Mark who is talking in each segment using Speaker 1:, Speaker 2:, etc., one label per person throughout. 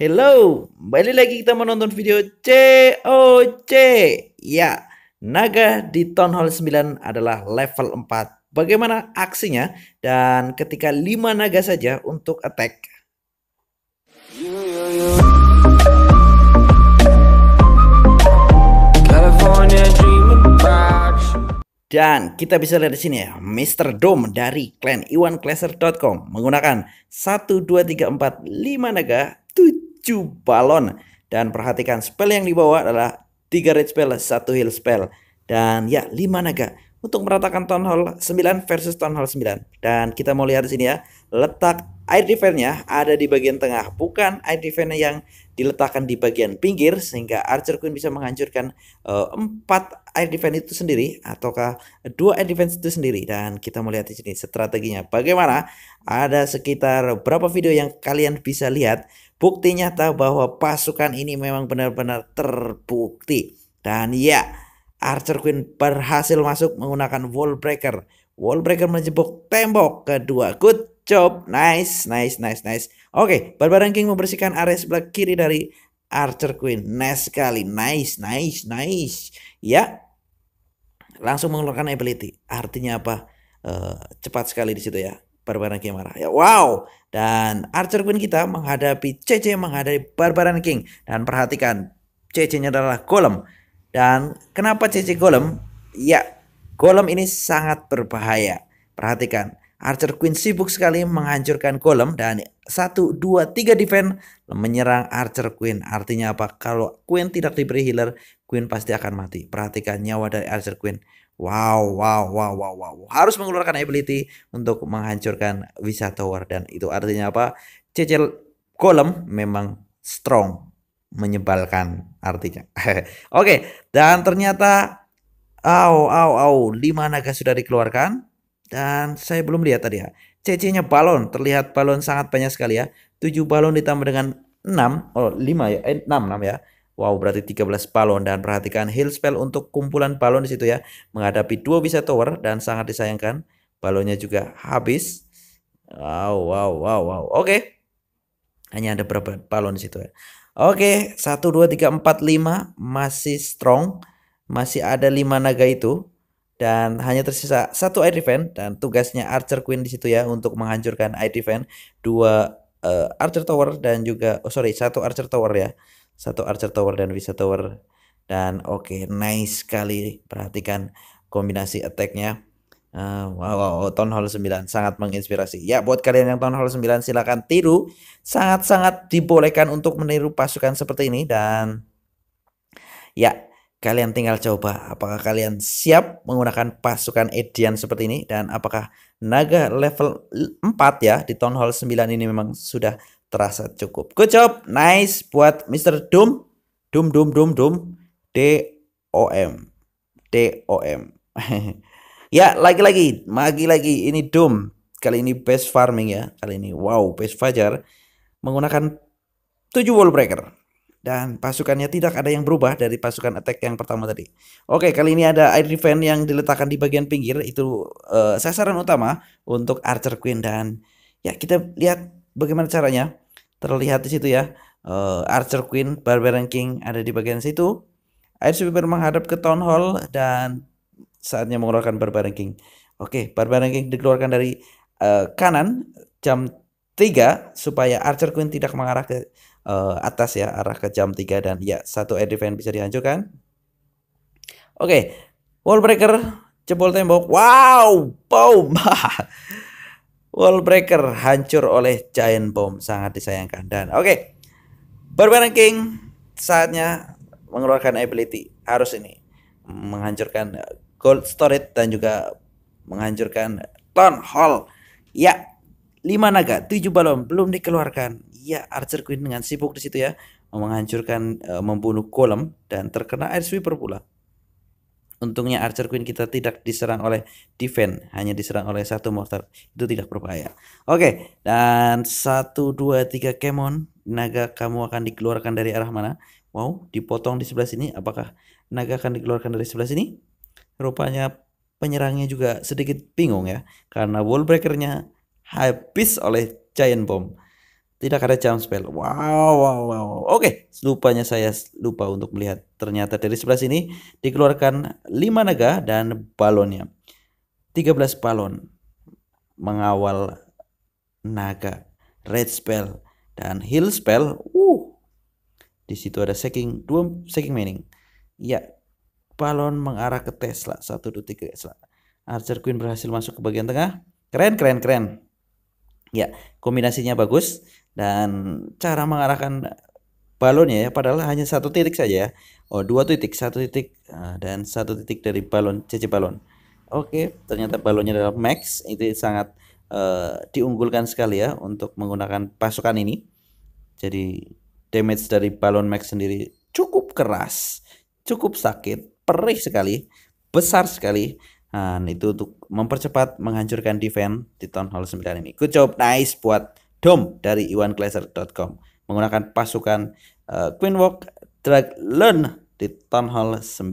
Speaker 1: Hello, balik lagi kita menonton video COC. Ya, naga di Town Hall 9 adalah level 4. Bagaimana aksinya dan ketika 5 naga saja untuk attack. Dan kita bisa lihat di sini ya, Mr. Dom dari klan iwanclasher.com menggunakan 1, 2, 3, 4, 5 naga balon. Dan perhatikan spell yang dibawa adalah 3 red spell, satu heal spell. Dan ya 5 naga untuk meratakan Town Hall 9 versus Town Hall 9. Dan kita mau lihat di sini ya, letak air defense-nya ada di bagian tengah, bukan air defense yang diletakkan di bagian pinggir sehingga Archer Queen bisa menghancurkan uh, eh, 4 air defense itu sendiri ataukah dua air defense itu sendiri. Dan kita mau lihat di sini strateginya bagaimana. Ada sekitar berapa video yang kalian bisa lihat Bukti nyata bahwa pasukan ini memang benar-benar terbukti. Dan ya, Archer Queen berhasil masuk menggunakan wall breaker. Wall breaker menjebuk tembok kedua. Good job. Nice, nice, nice, nice. Oke, okay, King membersihkan area sebelah kiri dari Archer Queen. Nice sekali. Nice, nice, nice. Ya. Langsung mengeluarkan ability. Artinya apa? Uh, cepat sekali di situ ya. Barbaran King marah. Ya, wow. Dan Archer Queen kita menghadapi CC menghadapi Barbaran King dan perhatikan CC-nya adalah Golem. Dan kenapa CC Golem? Ya, Golem ini sangat berbahaya. Perhatikan, Archer Queen sibuk sekali menghancurkan Golem dan 1 2 3 defense menyerang Archer Queen. Artinya apa? Kalau Queen tidak diberi healer, Queen pasti akan mati. Perhatikan nyawa dari Archer Queen. Wow, wow, wow, wow, wow. wow. Harus mengeluarkan ability untuk menghancurkan Visa Tower dan itu artinya apa? Cc kolom memang strong, menyebalkan artinya. Oke, okay. dan ternyata au aw, au 5 naga sudah dikeluarkan dan saya belum lihat tadi ya. CC-nya balon, terlihat balon sangat banyak sekali ya. 7 balon ditambah dengan 6, oh 5 ya, eh, 6 6 ya. Wow, berarti 13 balon dan perhatikan heal spell untuk kumpulan balon di situ ya. Menghadapi dua bisa tower dan sangat disayangkan balonnya juga habis. Wow, wow, wow, wow. Oke. Okay. Hanya ada berapa balon di situ ya. Oke, okay, 1 2 3 4 5 masih strong. Masih ada 5 naga itu dan hanya tersisa satu air defense dan tugasnya Archer Queen di situ ya untuk menghancurkan air defense dua uh, Archer Tower dan juga oh sorry satu Archer Tower ya satu Archer Tower dan Wizard Tower dan oke okay, nice sekali perhatikan kombinasi attacknya uh, wow, wow, wow Town Hall 9 sangat menginspirasi ya buat kalian yang Town Hall 9 silahkan tiru sangat-sangat dibolehkan untuk meniru pasukan seperti ini dan ya kalian tinggal coba apakah kalian siap menggunakan pasukan Edian seperti ini dan apakah naga level 4 ya di town hall 9 ini memang sudah terasa cukup. Good job, nice buat Mr. Doom. Doom, Doom, Doom, Doom. D-O-M. D-O-M. ya, lagi-lagi. Lagi-lagi, ini Doom. Kali ini base farming ya. Kali ini, wow, base fajar. Menggunakan 7 wall breaker dan pasukannya tidak ada yang berubah dari pasukan attack yang pertama tadi. Oke, kali ini ada air defense yang diletakkan di bagian pinggir itu uh, sasaran utama untuk Archer Queen dan ya kita lihat bagaimana caranya? Terlihat di situ ya. Uh, Archer Queen, Barbarian King ada di bagian situ. Air Sweeper menghadap ke Town Hall dan saatnya mengeluarkan Barbarian King. Oke, okay, Barbarian King dikeluarkan dari uh, kanan jam 3 supaya Archer Queen tidak mengarah ke uh, atas ya, arah ke jam 3 dan ya satu air defense bisa dihancurkan. Oke, okay, Wallbreaker jebol tembok. Wow, boom. Wall Breaker hancur oleh Giant Bomb sangat disayangkan dan oke okay. berbareng King saatnya mengeluarkan ability harus ini menghancurkan Gold Storage dan juga menghancurkan Town Hall ya 5 naga 7 balon belum dikeluarkan ya Archer Queen dengan sibuk di situ ya menghancurkan uh, membunuh golem dan terkena air sweeper pula Untungnya Archer Queen kita tidak diserang oleh defense, hanya diserang oleh satu mortar. Itu tidak berbahaya. Oke, dan satu dua tiga Kemon, naga kamu akan dikeluarkan dari arah mana? Wow, dipotong di sebelah sini. Apakah naga akan dikeluarkan dari sebelah sini? Rupanya penyerangnya juga sedikit bingung ya karena wall breakernya habis oleh giant bomb tidak ada jump spell. Wow, wow, wow. Oke, lupanya saya lupa untuk melihat. Ternyata dari sebelah sini dikeluarkan lima naga dan balonnya. 13 balon mengawal naga, red spell dan heal spell. Uh. Di situ ada shaking dua shaking meaning Ya, balon mengarah ke Tesla. 1 2 3 Tesla. Archer Queen berhasil masuk ke bagian tengah. Keren, keren, keren. Ya, kombinasinya bagus dan cara mengarahkan balonnya ya padahal hanya satu titik saja ya oh dua titik satu titik eh, dan satu titik dari balon CC balon oke ternyata balonnya adalah Max itu sangat uh, diunggulkan sekali ya untuk menggunakan pasukan ini jadi damage dari balon Max sendiri cukup keras cukup sakit perih sekali besar sekali dan itu untuk mempercepat menghancurkan defense di Town Hall 9 ini good job nice buat Dom dari iwankleiser.com menggunakan pasukan uh, Queen Walk Drag Learn di Town Hall 9.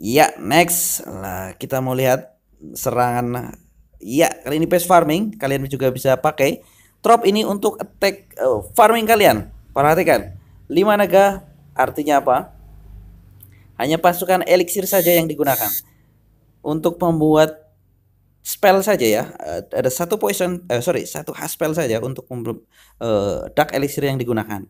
Speaker 1: Ya, next lah kita mau lihat serangan ya kali ini base farming kalian juga bisa pakai drop ini untuk attack uh, farming kalian. Perhatikan, 5 naga artinya apa? Hanya pasukan elixir saja yang digunakan untuk membuat spell saja ya. Eh, ada satu poison, eh, sorry, satu hard spell saja untuk eh, dark elixir yang digunakan.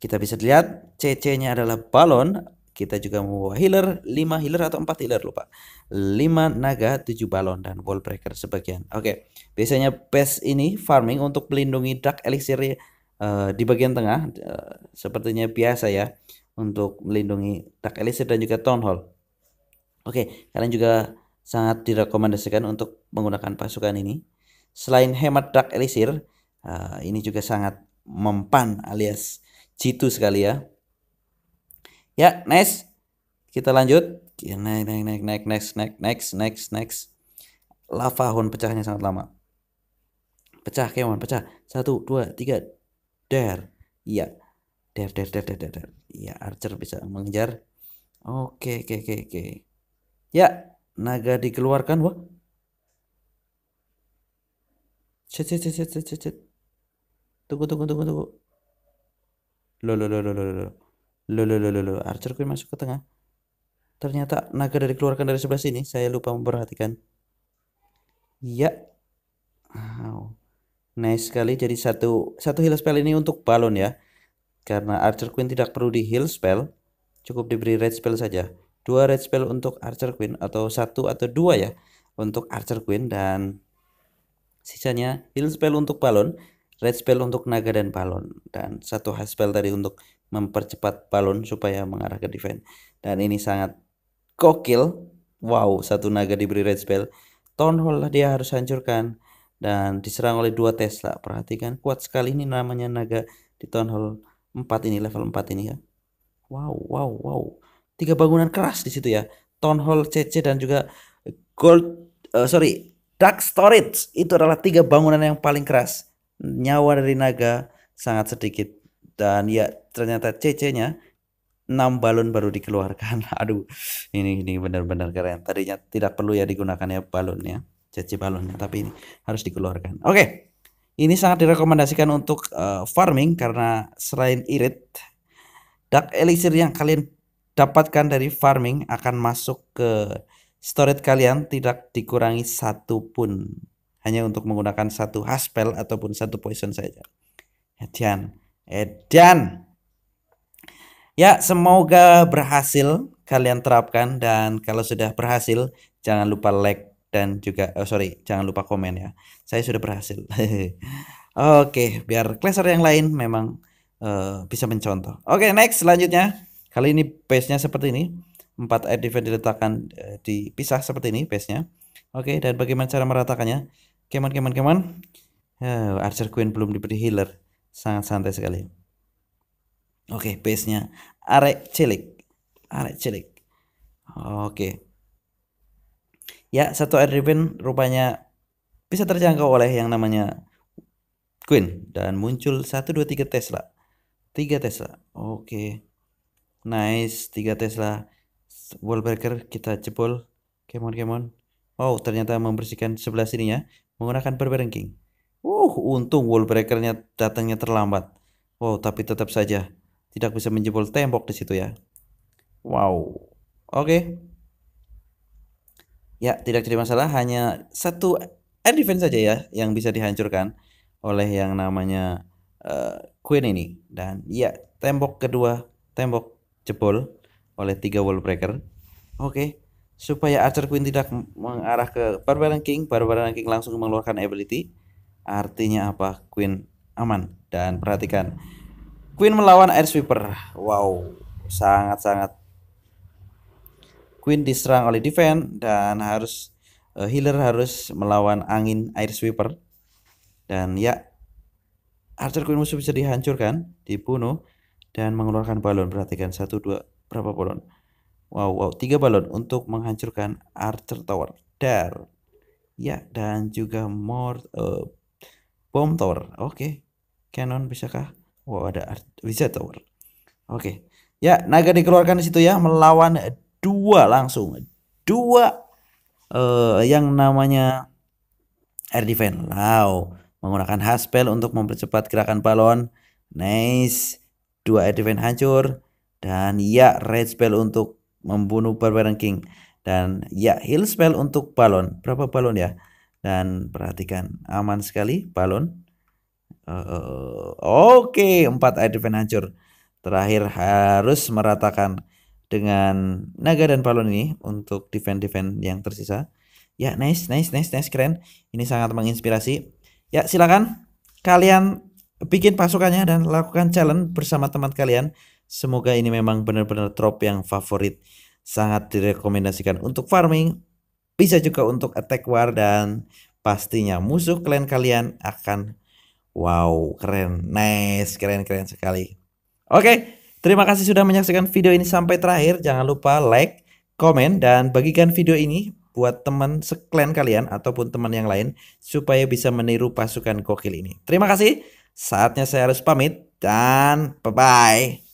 Speaker 1: Kita bisa lihat CC-nya adalah balon. Kita juga membawa healer, 5 healer atau 4 healer lupa. 5 naga, 7 balon dan wall breaker sebagian. Oke. Okay. Biasanya base ini farming untuk melindungi dark elixir Uh, di bagian tengah uh, sepertinya biasa ya untuk melindungi Dark Elixir dan juga Town Hall. Oke, okay, kalian juga sangat direkomendasikan untuk menggunakan pasukan ini. Selain hemat dark elixir, uh, ah, ini juga sangat mempan alias jitu sekali ya. Ya, next. Kita lanjut. Ya, naik, naik, naik, naik, next, next, next, next, next. Lava Hon pecahnya sangat lama. Pecah, Kemon, pecah. Satu, dua, tiga. Der. Iya. Der, der, der, der, der, der. Iya, Archer bisa mengejar. Oke, oke, oke, oke. Ya, naga dikeluarkan wah cet cet cet cet cet cet tunggu tunggu tunggu tunggu lo lo lo lo lo lo lo lo lo lo archer queen masuk ke tengah ternyata naga dari keluarkan dari sebelah sini saya lupa memperhatikan ya wow. nice sekali jadi satu satu heal spell ini untuk balon ya karena archer queen tidak perlu di heal spell cukup diberi red spell saja dua red spell untuk Archer Queen atau satu atau dua ya untuk Archer Queen dan sisanya heal spell untuk balon, red spell untuk naga dan balon dan satu high spell tadi untuk mempercepat balon supaya mengarah ke defense. Dan ini sangat gokil. Wow, satu naga diberi red spell. Town hall lah dia harus hancurkan dan diserang oleh dua Tesla. Perhatikan kuat sekali ini namanya naga di town hall 4 ini level 4 ini ya. Wow, wow, wow tiga bangunan keras di situ ya Town Hall CC dan juga Gold uh, sorry Dark Storage itu adalah tiga bangunan yang paling keras nyawa dari naga sangat sedikit dan ya ternyata CC-nya enam balon baru dikeluarkan aduh ini ini benar-benar keren tadinya tidak perlu ya digunakan ya balonnya CC balonnya tapi ini harus dikeluarkan oke okay. ini sangat direkomendasikan untuk uh, farming karena selain irit dark elixir yang kalian dapatkan dari farming akan masuk ke storage kalian tidak dikurangi satu pun hanya untuk menggunakan satu haspel ataupun satu poison saja edan edan ya semoga berhasil kalian terapkan dan kalau sudah berhasil jangan lupa like dan juga oh sorry jangan lupa komen ya saya sudah berhasil oke biar klaser yang lain memang uh, bisa mencontoh oke next selanjutnya Kali ini base-nya seperti ini. 4 air defense diletakkan eh, dipisah seperti ini base-nya. Oke, okay, dan bagaimana cara meratakannya? Keman, keman, keman. Oh, Archer Queen belum diberi healer. Sangat santai sekali. Oke, okay, base-nya arek cilik. Arek cilik. Oke. Okay. Ya, satu air defense rupanya bisa terjangkau oleh yang namanya Queen dan muncul 1 2 3 Tesla. 3 Tesla. Oke. Okay. Nice, 3 Tesla. Wallbreaker kita jebol. Come on, come on. Wow, ternyata membersihkan sebelah sini ya, menggunakan king Uh, untung wallbreakernya datangnya terlambat. Wow, tapi tetap saja tidak bisa menjebol tembok di situ ya. Wow. Oke. Okay. Ya, tidak jadi masalah hanya satu air defense saja ya yang bisa dihancurkan oleh yang namanya uh, Queen ini. Dan ya, tembok kedua, tembok jebol oleh tiga wall breaker. Oke, okay. supaya Archer Queen tidak mengarah ke Barbarian King, Barbarian King langsung mengeluarkan ability. Artinya apa? Queen aman dan perhatikan Queen melawan Air Sweeper. Wow, sangat-sangat Queen diserang oleh defense dan harus uh, healer harus melawan angin Air Sweeper. Dan ya Archer Queen musuh bisa dihancurkan, dibunuh dan mengeluarkan balon. Perhatikan satu dua berapa balon? Wow wow tiga balon untuk menghancurkan Archer Tower. Dar. Ya dan juga more uh, bom tower. Oke. Okay. Cannon bisakah? Wow ada Archer Tower. Oke. Okay. Ya naga dikeluarkan di situ ya melawan dua langsung dua uh, yang namanya air defense. Wow menggunakan haspel untuk mempercepat gerakan balon. Nice dua air defense hancur dan ya red spell untuk membunuh barbarian king dan ya heal spell untuk balon berapa balon ya dan perhatikan aman sekali balon uh, oke okay. empat air defense hancur terakhir harus meratakan dengan naga dan balon ini untuk defense defense yang tersisa ya nice nice nice nice keren ini sangat menginspirasi ya silakan kalian bikin pasukannya dan lakukan challenge bersama teman kalian. Semoga ini memang benar-benar drop yang favorit. Sangat direkomendasikan untuk farming, bisa juga untuk attack war dan pastinya musuh klan kalian akan wow, keren, nice, keren-keren sekali. Oke, terima kasih sudah menyaksikan video ini sampai terakhir. Jangan lupa like, komen dan bagikan video ini buat teman seklan kalian ataupun teman yang lain supaya bisa meniru pasukan gokil ini. Terima kasih. Saatnya saya harus pamit dan bye-bye.